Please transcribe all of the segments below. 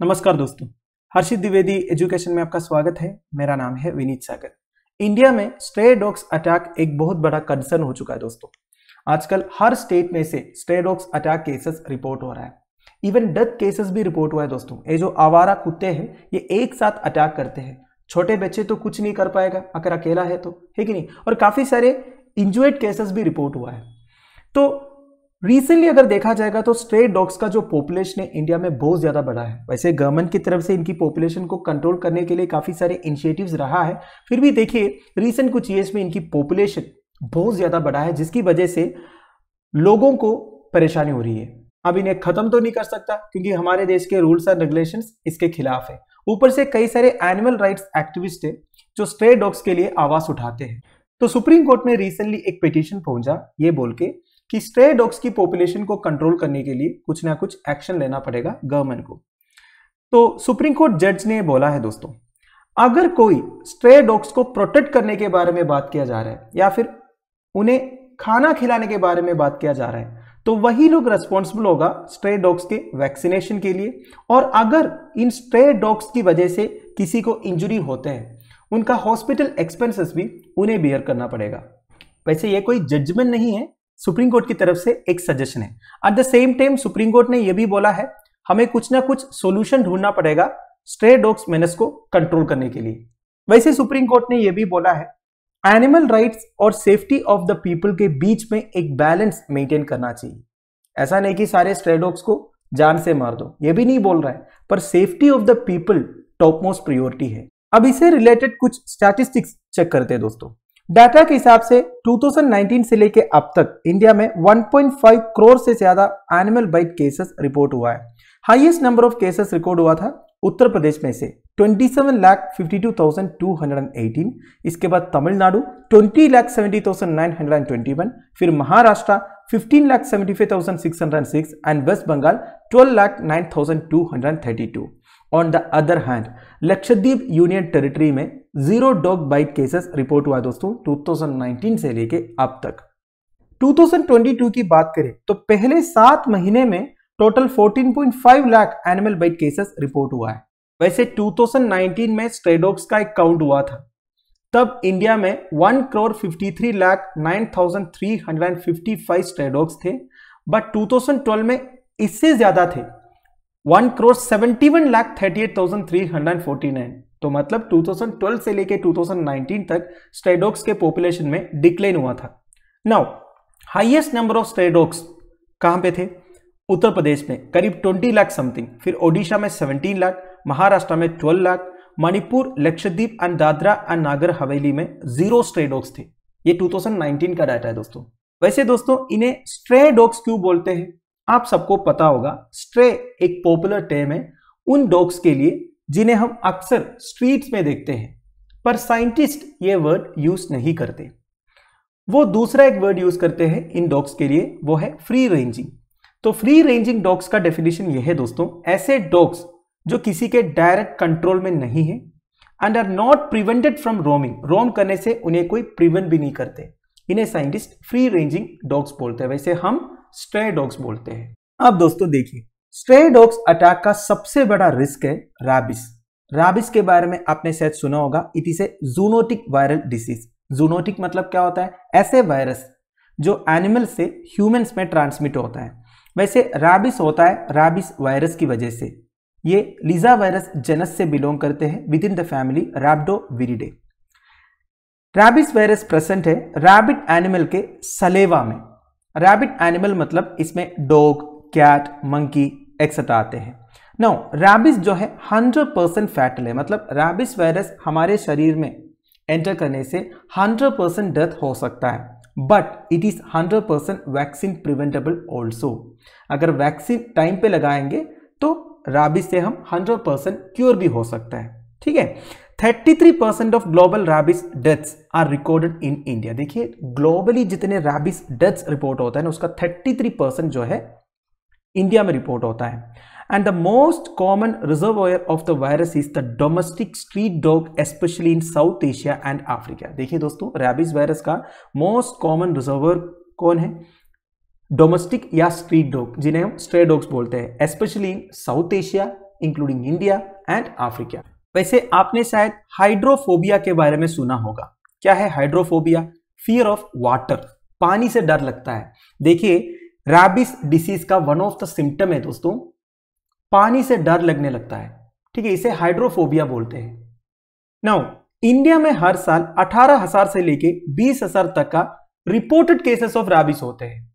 नमस्कार दोस्तों हर्षित द्विवेदी एजुकेशन में आपका स्वागत है मेरा नाम है विनीत सागर इंडिया में स्ट्रे डॉग्स अटैक एक बहुत बड़ा कंसर्न हो चुका है दोस्तों आजकल हर स्टेट में से stray dogs attack cases report हो रहा है इवन डेथ केसेस भी रिपोर्ट हुआ है दोस्तों ये जो आवारा कुत्ते हैं ये एक साथ अटैक करते हैं छोटे बच्चे तो कुछ नहीं कर पाएगा अगर अकेला है तो है कि नहीं और काफ़ी सारे इंजुएड केसेस भी रिपोर्ट हुआ है तो रिसेंटली अगर देखा जाएगा तो स्ट्रे डॉग्स का जो पॉपुलेशन है इंडिया में बहुत ज़्यादा बढ़ा है वैसे गवर्नमेंट की तरफ से इनकी पॉपुलेशन को कंट्रोल करने के लिए काफ़ी सारे इनिशिएटिव्स रहा है फिर भी देखिए रिसेंट कुछ ईयर्स में इनकी पॉपुलेशन बहुत ज़्यादा बढ़ा है जिसकी वजह से लोगों को परेशानी हो रही है अब इन्हें ख़त्म तो नहीं कर सकता क्योंकि हमारे देश के रूल्स एंड रेगुलेशन इसके खिलाफ है ऊपर से कई सारे एनिमल राइट्स एक्टिविस्ट है जो स्ट्रे डॉग्स के लिए आवाज़ उठाते हैं तो सुप्रीम कोर्ट में रिसेंटली एक पिटिशन पहुंचा ये बोल के कि स्ट्रे डॉग्स की पॉपुलेशन को कंट्रोल करने के लिए कुछ ना कुछ एक्शन लेना पड़ेगा गवर्नमेंट को तो सुप्रीम कोर्ट जज ने बोला है दोस्तों अगर कोई स्ट्रे डॉग्स को प्रोटेक्ट करने के बारे में बात किया जा रहा है या फिर उन्हें खाना खिलाने के बारे में बात किया जा रहा है तो वही लोग रेस्पॉन्सिबल होगा स्ट्रे डॉग्स के वैक्सीनेशन के लिए और अगर इन स्ट्रे डॉग्स की वजह से किसी को इंजुरी होते हैं उनका हॉस्पिटल एक्सपेंसेस भी उन्हें बियर करना पड़ेगा वैसे ये कोई जजमेंट नहीं है सुप्रीम कोर्ट की तरफ से एक सजेशन है at the same time Supreme Court ने यह भी बोला है हमें कुछ ना कुछ सोल्यूशन ढूंढना पड़ेगा स्ट्रे डॉग्स मेनस को कंट्रोल करने के लिए वैसे सुप्रीम कोर्ट ने यह भी बोला है एनिमल राइट्स और सेफ्टी ऑफ द पीपल के बीच में एक बैलेंस मेंटेन करना चाहिए ऐसा नहीं कि सारे स्ट्रेडोक्स को जान से मार दो ये भी नहीं बोल रहा है पर safety of the people top most priority है अब इसे रिलेटेड कुछ स्टैटिस्टिक्स चेक करते हैं दोस्तों डाटा के हिसाब से 2019 से लेकर अब तक इंडिया में 1.5 करोड़ से ज्यादा एनिमल बाइट केसेस रिपोर्ट हुआ है highest number of cases record हुआ था उत्तर प्रदेश में से 27 लाख 52,218 इसके बाद तमिलनाडु 20 लाख 70,921 फिर Maharashtra 15 lakh 75,606 and West Bengal 12 lakh 9,232. On the other hand Lakshadweep union territory में zero dog bite cases report हुआ दोस्तों 2019 से लेके अब तक 2022 की बात करें तो पहले सात महीने में total 14.5 lakh animal bite cases report हुआ है वैसे 2019 में स्ट्रेडॉग्स का एक काउंट हुआ था तब इंडिया में one crore fifty three lakh nine thousand three hundred and fifty five थे बट 2012 में इससे ज्यादा थे one crore seventy one lakh thirty eight thousand three hundred and forty nine तो मतलब 2012 से लेकर 2019 तक स्टेडोक्स के पॉपुलेशन में डिक्लेन हुआ था now highest number of stray dogs कहाँ पे थे उत्तर प्रदेश में करीब 20 लाख समथिंग फिर ओडिशा में 17 लाख महाराष्ट्र में 12 लाख मणिपुर लक्षद्वीप एंड दादरा एंड नागर हवेली में जीरो स्ट्रे डॉग्स थे ये 2019 का डाटा है दोस्तों वैसे दोस्तों इन्हें स्ट्रे डॉग्स क्यों बोलते हैं आप सबको पता होगा स्ट्रे एक पॉपुलर टेम है उन डॉग्स के लिए जिन्हें हम अक्सर स्ट्रीट्स में देखते हैं पर साइंटिस्ट ये वर्ड यूज नहीं करते वो दूसरा एक वर्ड यूज करते हैं इन डॉग्स के लिए वो है फ्री रेंजिंग तो फ्री रेंजिंग डॉग्स का डेफिनेशन ये है दोस्तों ऐसे डॉग्स जो किसी के डायरेक्ट कंट्रोल में नहीं है and are not prevented from roaming roam करने से उन्हें कोई प्रिवेंट भी नहीं करते इन्हें साइंटिस्ट फ्री रेंजिंग डॉग्स बोलते हैं वैसे हम स्ट्रे डॉग्स बोलते हैं अब दोस्तों देखिए स्ट्रे डॉग्स अटैक का सबसे बड़ा रिस्क है रैबिस रैबिस के बारे में आपने शायद सुना होगा it is a zoonotic viral disease zoonotic मतलब क्या होता है ऐसे वायरस जो एनिमल से ह्यूमंस में ट्रांसमिट होता है वैसे रैबिस होता है रैबिस वायरस की वजह से ये लीजा वायरस जेनस से बिलोंग करते हैं within the family viridae rabies virus present है रैबिट एनिमल के सलेवा में रैबिट एनिमल मतलब इसमें डॉग कैट मंकी एक्सेट्रा आते हैं नो रैबिस जो है 100 परसेंट फैटल है मतलब रैबिस वायरस हमारे शरीर में एंटर करने से 100 परसेंट डेथ हो सकता है but it is 100 percent vaccine preventable also अगर वैक्सीन टाइम पे लगाएंगे राबिस से हम 100 परसेंट क्योर भी हो सकता है ठीक है 33 percent of global rabies deaths are recorded in India देखिए ग्लोबली जितने रैबिस डेथ्स रिपोर्ट होता है ना उसका 33 परसेंट जो है इंडिया में रिपोर्ट होता है and the most common reservoir of the virus is the domestic street dog specially in South Asia and Africa देखिए दोस्तों रैबिस वायरस का मोस्ट कॉमन रिजर्वर कौन है डोमेस्टिक या स्ट्रीट डॉग जिन्हें हम स्ट्रे डॉग्स बोलते हैं specially in South Asia including India and Africa वैसे आपने शायद हाइड्रोफोबिया के बारे में सुना होगा क्या है हाइड्रोफोबिया फियर ऑफ वाटर पानी से डर लगता है देखिए रैबिस डिसीज का वन ऑफ द सिम्टम है दोस्तों पानी से डर लगने लगता है ठीक है इसे हाइड्रोफोबिया बोलते हैं नाउ इंडिया में हर साल अठारह हजार से लेके बीस हजार तक का रिपोर्टेड केसेस ऑफ रैबिस होते हैं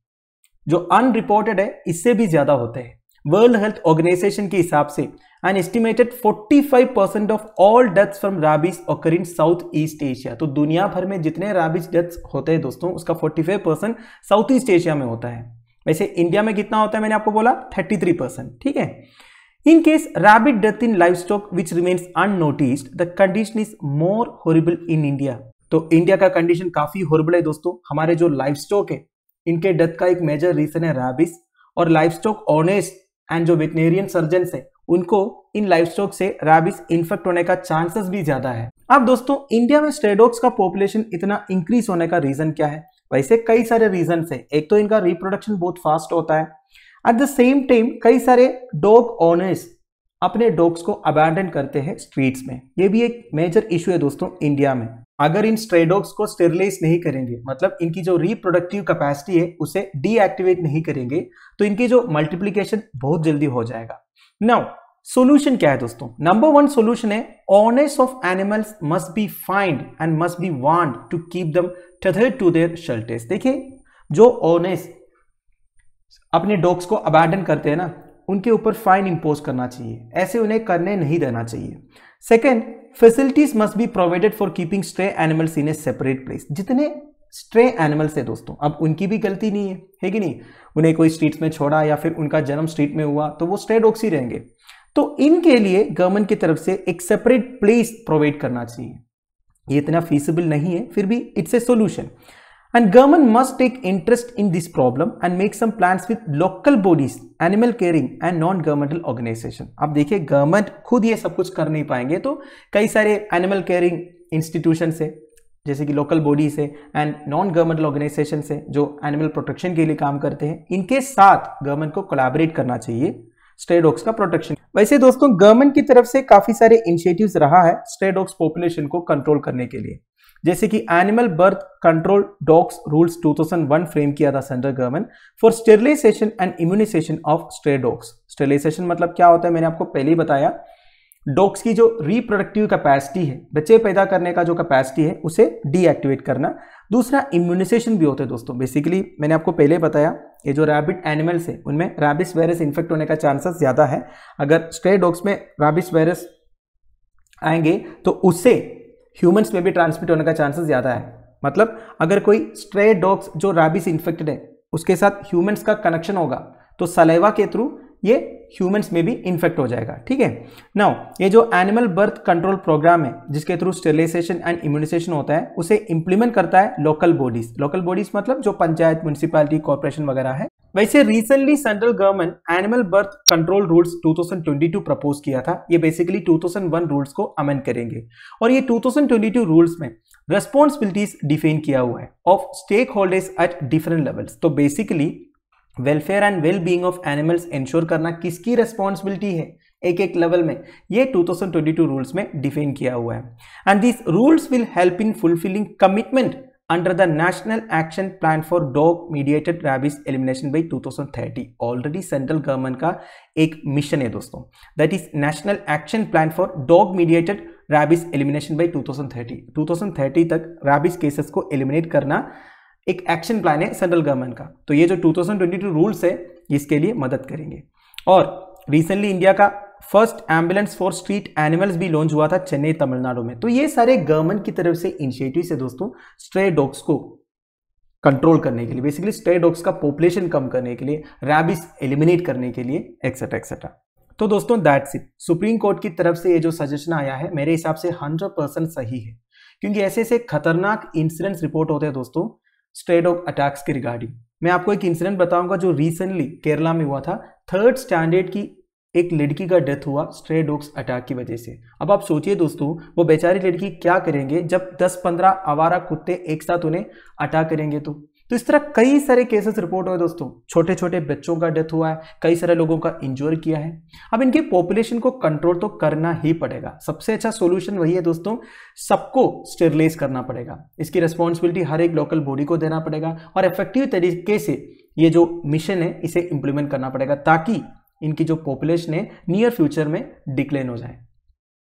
जो अनरिपोर्टेड है इससे भी ज्यादा होते हैं वर्ल्ड हेल्थ ऑर्गेनाइजेशन के हिसाब से an estimated 45 percent of all deaths from rabies occur in South East Asia तो दुनिया भर में जितने राबिस डेथ्स होते हैं दोस्तों उसका 45 परसेंट साउथ ईस्ट एशिया में होता है वैसे इंडिया में कितना होता है मैंने आपको बोला 33 परसेंट ठीक है In case rabbit death in livestock which remains unnoticed, the condition is more horrible in India. तो इंडिया का कंडीशन काफी हॉर्बल है दोस्तों हमारे जो लाइफ स्टॉक है इनके डेथ का एक मेजर रीजन है रैबिस और लाइफ स्टॉक ऑनेस एंड जो वेटनेरियन सर्जन है उनको इन लाइफ स्टॉक से रैबिस इन्फेक्ट होने का चांसेस भी ज्यादा है अब दोस्तों इंडिया में स्टेडॉग्स का पॉपुलेशन इतना इंक्रीज होने का रीजन क्या है वैसे कई सारे रीजन है एक तो इनका रिप्रोडक्शन बहुत फास्ट होता है एट द सेम टाइम कई सारे डॉग ऑनर्स अपने डॉग्स को अबैंडन करते हैं स्ट्रीट्स में ये भी एक मेजर इशू है दोस्तों इंडिया में अगर इन स्ट्रेडॉग्स को स्टेरलाइज नहीं करेंगे मतलब इनकी जो रिप्रोडक्टिव कैपेसिटी है उसे डीएक्टिवेट नहीं करेंगे तो इनकी जो मल्टीप्लीकेशन बहुत जल्दी हो जाएगा नाउ सोल्यूशन क्या है दोस्तों नंबर वन सोल्यूशन है owners of animals must be find and must be want to keep them tether to their shelters देखिए जो ऑनेस अपने डॉग्स को अबैंडन करते हैं ना उनके ऊपर फाइन इंपोज करना चाहिए ऐसे उन्हें करने नहीं देना चाहिए second facilities must be provided for keeping stray animals in a separate place जितने स्ट्रे एनिमल्स है दोस्तों अब उनकी भी गलती नहीं है है कि नहीं उन्हें कोई स्ट्रीट में छोड़ा या फिर उनका जन्म स्ट्रीट में हुआ तो वो स्ट्रे डॉग्स ही रहेंगे तो इनके लिए गवर्नमेंट की तरफ से एक सेपरेट प्लेस प्रोवाइड करना चाहिए ये इतना फीसिबल नहीं है फिर भी it's a solution And government must take interest in this problem and make some plans with local bodies, animal caring and non-governmental organization. अब dekhiye government khud ye sab kuch kar nahi payenge to kai sare animal caring institution से जैसे कि local bodies है and non governmental organisation है जो animal protection के लिए काम करते हैं इनके साथ गवर्नमेंट को कोलैबोरेट करना चाहिए स्टे डॉग्स का प्रोटेक्शन वैसे दोस्तों गवर्नमेंट की तरफ से काफी सारे इनिशिएटिव्स रहा है स्टे डॉग्स पॉपुलेशन को कंट्रोल करने के लिए जैसे कि animal birth control dogs rules 2001 frame किया था central government for sterilisation and immunisation of stray dogs sterilisation मतलब क्या होता है मैंने आपको पहले ही बताया डॉग्स की जो रिप्रोडक्टिव कैपेसिटी है बच्चे पैदा करने का जो कैपेसिटी है उसे डीएक्टिवेट करना दूसरा इम्यूनाइजेशन भी होता है दोस्तों बेसिकली मैंने आपको पहले बताया ये जो रैबिट एनिमल्स है उनमें रैबिस वायरस इन्फेक्ट होने का चांसेस ज़्यादा है अगर स्ट्रे डॉग्स में रैबिस वायरस आएंगे तो उससे ह्यूमन्स में भी ट्रांसमिट होने का चांसेस ज़्यादा है मतलब अगर कोई स्ट्रे डॉग्स जो राबीज इन्फेक्टेड है उसके साथ ह्यूमन्स का कनेक्शन होगा तो सलेवा के थ्रू ये ह्यूमन्स में भी इन्फेक्ट हो जाएगा ठीक है नाउ ये जो एनिमल बर्थ कंट्रोल प्रोग्राम है जिसके थ्रू स्टेलाइजेशन एंड इम्यूनाइजेशन होता है उसे इम्प्लीमेंट करता है लोकल बॉडीज लोकल बॉडीज मतलब जो पंचायत म्यूनसिपैलिटी कॉरपोरेशन वगैरह है वैसे recently central government animal birth control rules 2022 propose किया था ये बेसिकली 2001 रूल्स को अमेंड करेंगे और ये 2022 रूल्स में रेस्पॉन्सिबिलिटीज डिफाइन किया हुआ है of stakeholders at different levels तो basically welfare and well being of animals ensure करना किसकी रेस्पॉन्सिबिलिटी है एक एक लेवल में ये 2022 रूल्स में डिफाइन किया हुआ है and this rules will help in fulfilling commitment under the National Action Plan for Dog Mediated Rabies Elimination by 2030 already central government का एक मिशन है दोस्तों that is national action plan for dog mediated rabies elimination by 2030 2030 तक rabies cases को eliminate करना एक action plan है central government का तो ये जो 2022 रूल्स है इसके लिए मदद करेंगे और रिसेंटली इंडिया का first ambulance for street animals भी लॉन्च हुआ था चेन्नई तमिलनाडु में तो ये सारे गवर्नमेंट की तरफ से इनिशिएटिव से दोस्तों स्ट्रे डॉग्स को कंट्रोल करने के लिए बेसिकली स्ट्रे डॉग्स का पॉपुलेशन कम करने के लिए रैबिस एलिमिनेट करने के लिए एक्सेट्रा एक्सेट्रा तो दोस्तों दैट्स इट सुप्रीम कोर्ट की तरफ से ये जो सजेशन आया है मेरे हिसाब से हंड्रेड सही है क्योंकि ऐसे ऐसे खतरनाक इंसिडेंट्स रिपोर्ट होते हैं दोस्तों स्ट्रे डॉग अटैक्स के रिगार्डिंग मैं आपको एक इंसिडेंट बताऊंगा जो रिसेंटली केरला में हुआ था थर्ड स्टैंडर्ड की एक लड़की का डेथ हुआ स्ट्रे डॉग्स अटैक की वजह से अब आप सोचिए दोस्तों वो बेचारी लड़की क्या करेंगे जब 10-15 आवारा कुत्ते एक साथ उन्हें अटैक करेंगे तो तो इस तरह कई सारे केसेस रिपोर्ट हुए दोस्तों छोटे छोटे बच्चों का डेथ हुआ है कई सारे लोगों का इंजोर किया है अब इनके पॉपुलेशन को कंट्रोल तो करना ही पड़ेगा सबसे अच्छा सोल्यूशन वही है दोस्तों सबको स्टेरलाइज करना पड़ेगा इसकी रिस्पॉन्सिबिलिटी हर एक लोकल बॉडी को देना पड़ेगा और इफेक्टिव तरीके से ये जो मिशन है इसे इंप्लीमेंट करना पड़ेगा ताकि इनकी जो पॉपुलेशन है नियर फ्यूचर में डिक्लेन हो जाए